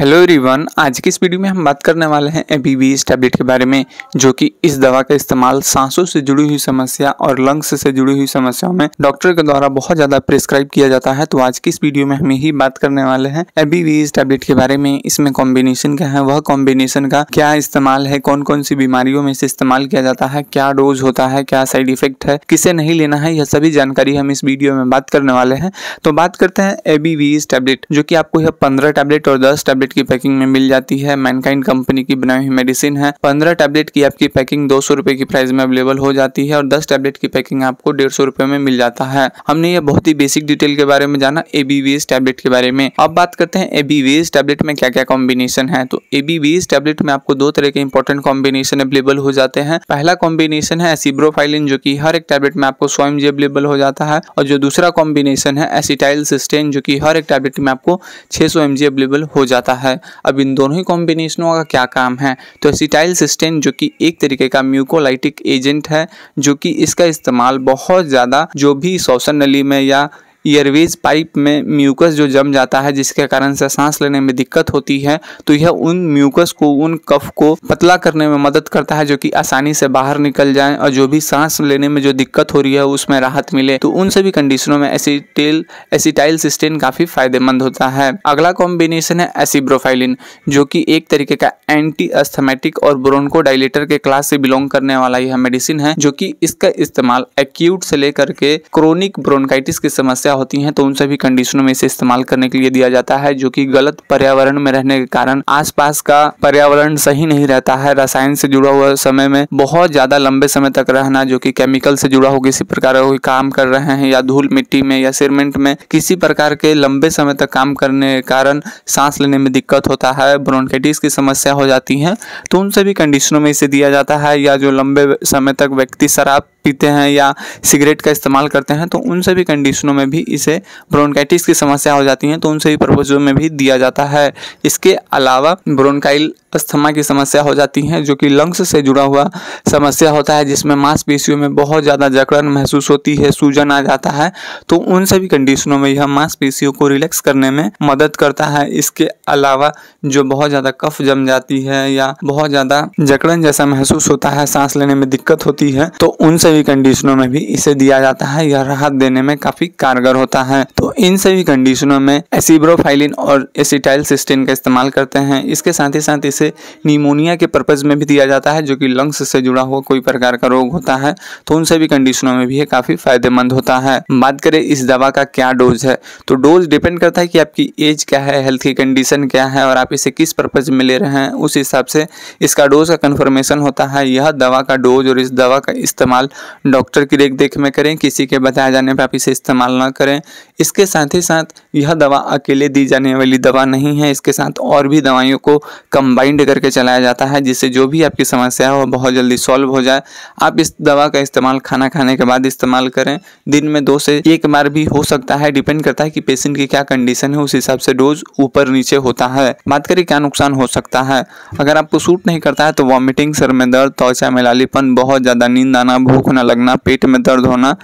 hello रिवन आज की इस वीडियो में हम बात करने वाले हैं ए बी टैबलेट के बारे में जो कि इस दवा का इस्तेमाल सांसों से जुड़ी हुई समस्या और लंग्स से जुड़ी हुई समस्याओं में डॉक्टर के द्वारा बहुत ज्यादा प्रिस्क्राइब किया जाता है तो आज की इस वीडियो में हम यही बात करने वाले हैं ए बी टैबलेट के बारे में इसमें कॉम्बिनेशन क्या है वह कॉम्बिनेशन का क्या इस्तेमाल है कौन कौन सी बीमारियों में इसे इस्तेमाल किया जाता है क्या डोज होता है क्या साइड इफेक्ट है किसे नहीं लेना है यह सभी जानकारी हम इस वीडियो में बात करने वाले हैं तो बात करते हैं ए बी टैबलेट जो की आपको यह पंद्रह टैबलेट और दस टैबलेट टैबलेट की पैकिंग में मिल जाती है मैनकाइंड कंपनी की बनाई हुई मेडिसिन है पंद्रह टैबलेट की आपकी पैकिंग दो सौ रुपए की प्राइस में अवेलेबल हो जाती है और दस टैबलेट की पैकिंग आपको डेढ़ सौ रुपए में मिल जाता है हमने ये बहुत ही बेसिक डिटेल के बारे में जाना एबीवीएस टैबलेट के बारे में अब बात करते हैं एबीवीएस टैबलेट में क्या क्या कॉम्बिनेशन है तो एबीवीएस टैबलेट में आपको दो तरह के इंपॉर्टेंट कॉम्बिनेशन अवेलेबल हो जाते हैं पहला कॉम्बिनेशन है एसिब्रोफाइलिन जो की हर एक टैबलेट में आपको स्वयं जी अवेलेबल हो जाता है और जो दूसरा कॉम्बिनेशन है एसिटाइल सिस्टेन जो की हर एक टैबलेट में आपको छह सौ अवेलेबल हो जाता है है अब इन दोनों ही कॉम्बिनेशनों का क्या काम है तो एसिटाइल सिस्टेन जो कि एक तरीके का म्यूकोलाइटिक एजेंट है जो कि इसका इस्तेमाल बहुत ज़्यादा जो भी श्वसन नली में या ईयरवेज पाइप में म्यूकस जो जम जाता है जिसके कारण से सांस लेने में दिक्कत होती है तो यह उन म्यूकस को उन कफ को पतला करने में मदद करता है जो कि आसानी से बाहर निकल जाए और जो भी सांस लेने में जो दिक्कत हो रही है उसमें राहत मिले तो उन सभी कंडीशनों में एसिटेल एसिटाइल सिस्टेन काफी फायदेमंद होता है अगला कॉम्बिनेशन है एसिब्रोफाइलिन जो की एक तरीके का एंटी अस्थमेटिक और ब्रोनकोडाइलेटर के क्लास से बिलोंग करने वाला यह मेडिसिन है जो की इसका इस्तेमाल एक्यूट से लेकर के क्रोनिक ब्रोनकाइटिस की समस्या समस्या होती है तो उन सभी कंडीशनों में इसे इस्तेमाल करने के लिए दिया जाता है जो की गलत पर्यावरण में रहने के कारण आस का पर्यावरण सही नहीं रहता है रसायन से जुड़ा हुआ समय में बहुत ज्यादा लंबे समय तक रहना जो की केमिकल से जुड़ा हो किसी प्रकार काम कर रहे हैं या धूल मिट्टी में या सीमेंट में किसी प्रकार के लंबे समय तक काम करने के कारण सांस लेने में दिक्कत होता है ब्रोनकेटिस की समस्या हो जाती है तो उन सभी कंडीशनों में इसे दिया जाता है या जो लंबे समय तक व्यक्ति शराब पीते हैं या सिगरेट का इस्तेमाल करते हैं तो उन सभी कंडीशनों में भी भी इसे ब्रोनकाइटिस की समस्या हो जाती है तो उन सभी प्रपोजों में भी दिया जाता है इसके अलावा ब्रोनकाइल अस्थमा की समस्या हो जाती है जो कि लंग्स से जुड़ा हुआ समस्या होता है जिसमें मांसपेशियों में बहुत ज़्यादा जकड़न महसूस होती है सूजन आ जाता है तो उन सभी कंडीशनों में यह मांसपेशियों को रिलैक्स करने में मदद करता है इसके अलावा जो बहुत ज़्यादा कफ जम जाती है या बहुत ज़्यादा जकड़न जैसा महसूस होता है सांस लेने में दिक्कत होती है तो उन सभी कंडीशनों में भी इसे दिया जाता है यह राहत देने में काफ़ी कारगर होता है तो इन सभी कंडीशनों में एसिब्रोफाइलिन और एसिटाइल सिस्टिन का इस्तेमाल करते हैं इसके साथ ही साथ इस इसे निमोनिया के पर्पज़ में भी दिया जाता है जो कि लंग्स से जुड़ा हुआ कोई प्रकार का रोग होता है तो उन सभी कंडीशनों में भी ये काफ़ी फायदेमंद होता है बात करें इस दवा का क्या डोज है तो डोज डिपेंड करता है कि आपकी एज क्या है हेल्थ की कंडीशन क्या है और आप इसे किस पर्पज़ में ले रहे हैं उस हिसाब से इसका डोज का कन्फर्मेशन होता है यह दवा का डोज और इस दवा का इस्तेमाल डॉक्टर की देख देख में करें किसी के बताए जाने पर आप इसे इस्तेमाल ना करें इसके साथ ही साथ यह दवा अकेले दी जाने वाली दवा नहीं है इसके साथ और भी दवाइयों को कंबाइन ग्राइंड करके चलाया जाता है जिससे जो भी आपकी समस्या हो बहुत जल्दी सॉल्व हो जाए आप इस दवा का इस्तेमाल खाना खाने के बाद इस्तेमाल करें दिन में दो से एक बार भी हो सकता है डिपेंड करता है कि पेशेंट की क्या कंडीशन है उस हिसाब से डोज ऊपर नीचे होता है बात करें क्या नुकसान हो सकता है अगर आपको सूट नहीं करता है तो वॉमिटिंग सर में दर्द त्वचा में लालीपन बहुत ज़्यादा नींद आना भूख न लगना पेट में दर्द होना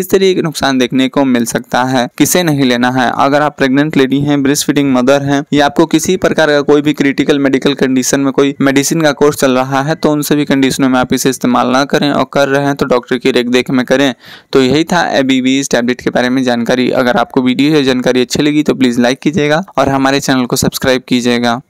इस तरीके के नुकसान देखने को मिल सकता है किसे नहीं लेना है अगर आप प्रेग्नेंट लेडी हैं ब्रेस्ट फीडिंग मदर हैं या आपको किसी प्रकार का कोई भी क्रिटिकल मेडिकल कंडीशन कंडीशन में कोई मेडिसिन का कोर्स चल रहा है तो उन सभी कंडीशनों में आप इसे इस्तेमाल ना करें और कर रहे हैं तो डॉक्टर की रेख देख में करें तो यही था एबीबी टैबलेट के बारे में जानकारी अगर आपको वीडियो या जानकारी अच्छी लगी तो प्लीज़ लाइक कीजिएगा और हमारे चैनल को सब्सक्राइब कीजिएगा